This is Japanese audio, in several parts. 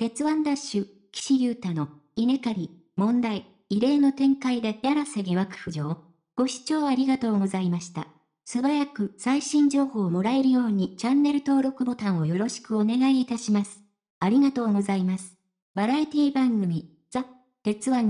鉄腕ダッシュ、岸優太の、稲刈り、問題、異例の展開でやらせ疑惑浮上。ご視聴ありがとうございました。素早く最新情報をもらえるようにチャンネル登録ボタンをよろしくお願いいたします。ありがとうございます。バラエティ番組、ザ・鉄腕、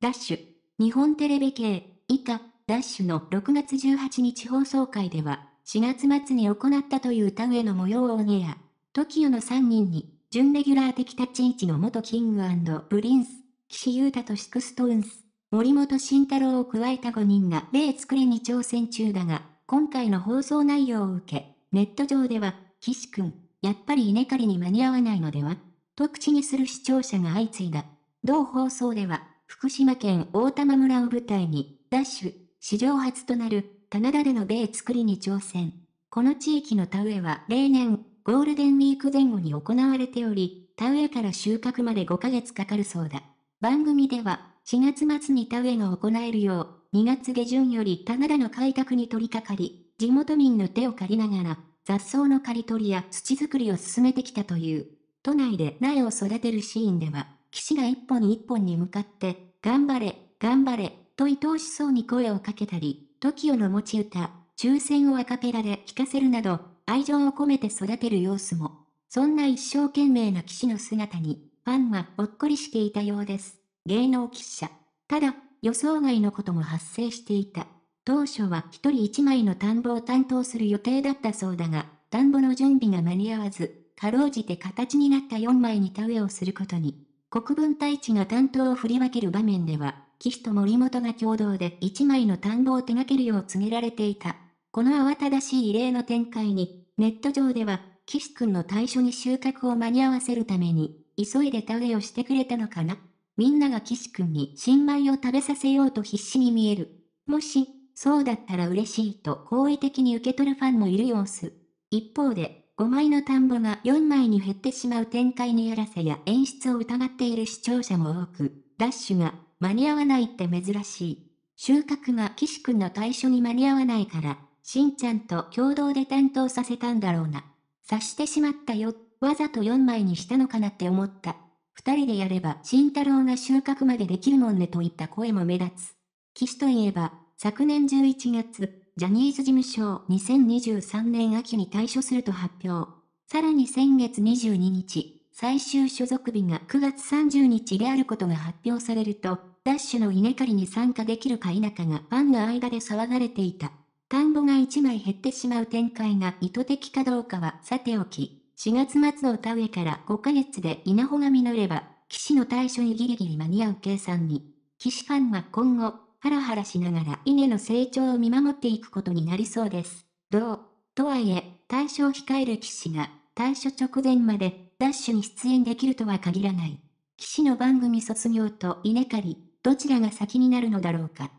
ダッシュ、日本テレビ系、以下、ダッシュの6月18日放送会では、4月末に行ったという田植えの模様をオンエア、トキ k の3人に準レギュラー的立ち位置の元キングプリンス、岸優太とシクストーンス、森本慎太郎を加えた5人が例作りに挑戦中だが、今回の放送内容を受け、ネット上では、岸くん、やっぱり稲刈りに間に合わないのではと口にする視聴者が相次いだ。同放送では、福島県大玉村を舞台に、ダッシュ、史上初となる、棚田での米作りに挑戦。この地域の田植えは例年、ゴールデンウィーク前後に行われており、田植えから収穫まで5ヶ月かかるそうだ。番組では、4月末に田植えが行えるよう、2月下旬より棚田の開拓に取り掛かり、地元民の手を借りながら、雑草の刈り取りや土作りを進めてきたという。都内で苗を育てるシーンでは、岸が一本一本に向かって、頑張れ、頑張れ、と愛おしそうに声をかけたり、トキオの持ち歌、抽選をアカペラで聞かせるなど、愛情を込めて育てる様子も、そんな一生懸命な騎士の姿に、ファンはほっこりしていたようです。芸能記者。ただ、予想外のことも発生していた。当初は一人一枚の田んぼを担当する予定だったそうだが、田んぼの準備が間に合わず、かろうじて形になった4枚に田植えをすることに。国分太一が担当を振り分ける場面では、岸と森本が共同で1枚の田んぼを手掛けるよう告げられていた。この慌ただしい異例の展開に、ネット上では、岸くんの対処に収穫を間に合わせるために、急いで田植えをしてくれたのかなみんなが岸くんに新米を食べさせようと必死に見える。もし、そうだったら嬉しいと好意的に受け取るファンもいる様子。一方で、5枚の田んぼが4枚に減ってしまう展開のやらせや演出を疑っている視聴者も多く、ダッシュが間に合わないって珍しい。収穫が岸くんの対処に間に合わないから、しんちゃんと共同で担当させたんだろうな。察してしまったよ。わざと4枚にしたのかなって思った。二人でやれば慎太郎が収穫までできるもんねといった声も目立つ。騎士といえば、昨年11月、ジャニーズ事務所2023年秋に退所すると発表。さらに先月22日、最終所属日が9月30日であることが発表されると、ダッシュの稲刈りに参加できるか否かがファンの間で騒がれていた。田んぼが1枚減ってしまう展開が意図的かどうかはさておき、4月末の田植えから5ヶ月で稲穂が実れば、騎士の対処にギリギリ間に合う計算に、騎士ファンは今後、ハラハラしながら稲の成長を見守っていくことになりそうです。どうとはいえ、対象を控える騎士が、対処直前まで、ダッシュに出演できるとは限らない。騎士の番組卒業と稲刈り、どちらが先になるのだろうか。